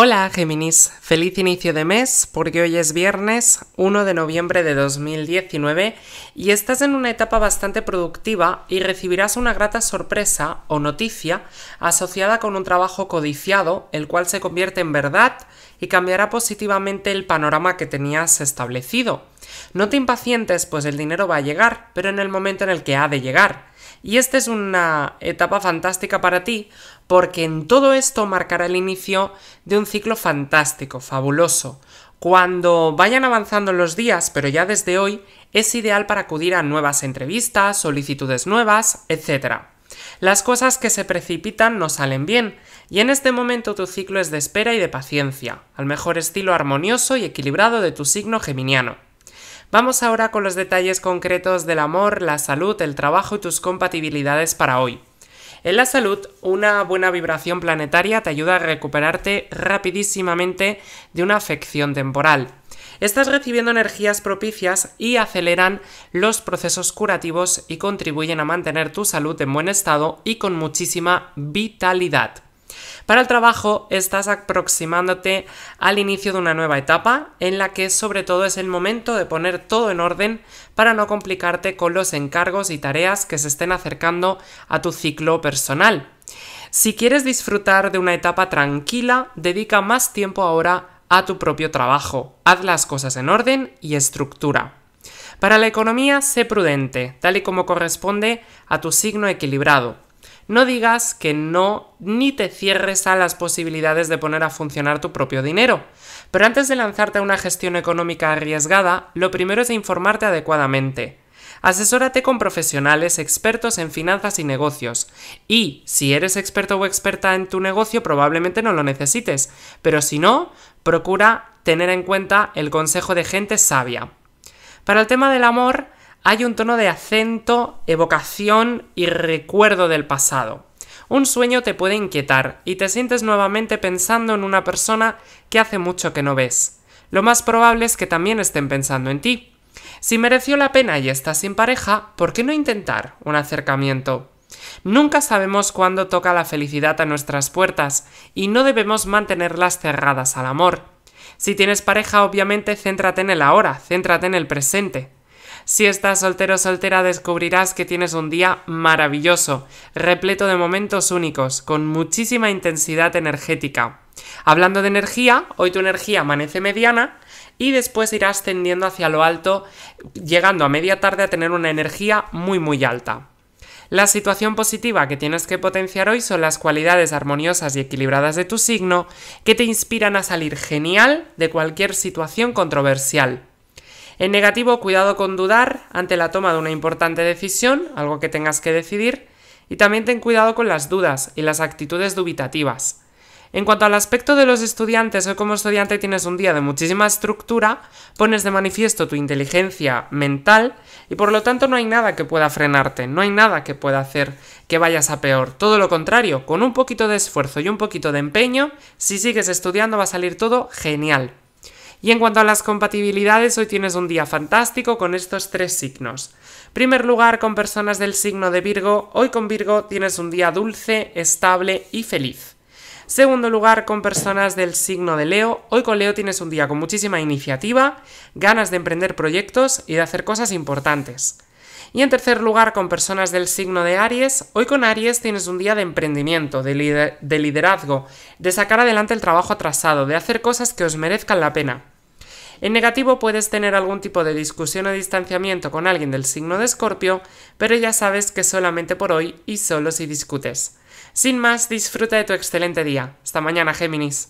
Hola Géminis, feliz inicio de mes porque hoy es viernes 1 de noviembre de 2019 y estás en una etapa bastante productiva y recibirás una grata sorpresa o noticia asociada con un trabajo codiciado el cual se convierte en verdad y cambiará positivamente el panorama que tenías establecido. No te impacientes, pues el dinero va a llegar, pero en el momento en el que ha de llegar. Y esta es una etapa fantástica para ti, porque en todo esto marcará el inicio de un ciclo fantástico, fabuloso. Cuando vayan avanzando los días, pero ya desde hoy, es ideal para acudir a nuevas entrevistas, solicitudes nuevas, etc. Las cosas que se precipitan no salen bien, y en este momento tu ciclo es de espera y de paciencia, al mejor estilo armonioso y equilibrado de tu signo geminiano. Vamos ahora con los detalles concretos del amor, la salud, el trabajo y tus compatibilidades para hoy. En la salud, una buena vibración planetaria te ayuda a recuperarte rapidísimamente de una afección temporal. Estás recibiendo energías propicias y aceleran los procesos curativos y contribuyen a mantener tu salud en buen estado y con muchísima vitalidad. Para el trabajo estás aproximándote al inicio de una nueva etapa en la que sobre todo es el momento de poner todo en orden para no complicarte con los encargos y tareas que se estén acercando a tu ciclo personal. Si quieres disfrutar de una etapa tranquila, dedica más tiempo ahora a tu propio trabajo. Haz las cosas en orden y estructura. Para la economía, sé prudente, tal y como corresponde a tu signo equilibrado. No digas que no ni te cierres a las posibilidades de poner a funcionar tu propio dinero. Pero antes de lanzarte a una gestión económica arriesgada, lo primero es informarte adecuadamente. Asesórate con profesionales expertos en finanzas y negocios. Y si eres experto o experta en tu negocio, probablemente no lo necesites. Pero si no, procura tener en cuenta el consejo de gente sabia. Para el tema del amor, hay un tono de acento, evocación y recuerdo del pasado. Un sueño te puede inquietar y te sientes nuevamente pensando en una persona que hace mucho que no ves. Lo más probable es que también estén pensando en ti. Si mereció la pena y estás sin pareja, ¿por qué no intentar un acercamiento? Nunca sabemos cuándo toca la felicidad a nuestras puertas y no debemos mantenerlas cerradas al amor. Si tienes pareja, obviamente céntrate en el ahora, céntrate en el presente. Si estás soltero o soltera descubrirás que tienes un día maravilloso, repleto de momentos únicos, con muchísima intensidad energética. Hablando de energía, hoy tu energía amanece mediana y después irás ascendiendo hacia lo alto, llegando a media tarde a tener una energía muy muy alta. La situación positiva que tienes que potenciar hoy son las cualidades armoniosas y equilibradas de tu signo que te inspiran a salir genial de cualquier situación controversial. En negativo, cuidado con dudar ante la toma de una importante decisión, algo que tengas que decidir, y también ten cuidado con las dudas y las actitudes dubitativas. En cuanto al aspecto de los estudiantes, hoy como estudiante tienes un día de muchísima estructura, pones de manifiesto tu inteligencia mental y por lo tanto no hay nada que pueda frenarte, no hay nada que pueda hacer que vayas a peor. Todo lo contrario, con un poquito de esfuerzo y un poquito de empeño, si sigues estudiando va a salir todo genial. Y en cuanto a las compatibilidades, hoy tienes un día fantástico con estos tres signos. primer lugar, con personas del signo de Virgo, hoy con Virgo tienes un día dulce, estable y feliz. Segundo lugar, con personas del signo de Leo. Hoy con Leo tienes un día con muchísima iniciativa, ganas de emprender proyectos y de hacer cosas importantes. Y en tercer lugar, con personas del signo de Aries, hoy con Aries tienes un día de emprendimiento, de, liderazgo, de sacar adelante el trabajo atrasado, de hacer cosas que os merezcan la pena. En negativo puedes tener algún tipo de discusión o distanciamiento con alguien del signo de Escorpio, pero ya sabes que solamente por hoy y solo si discutes. Sin más, disfruta de tu excelente día. Hasta mañana, Géminis.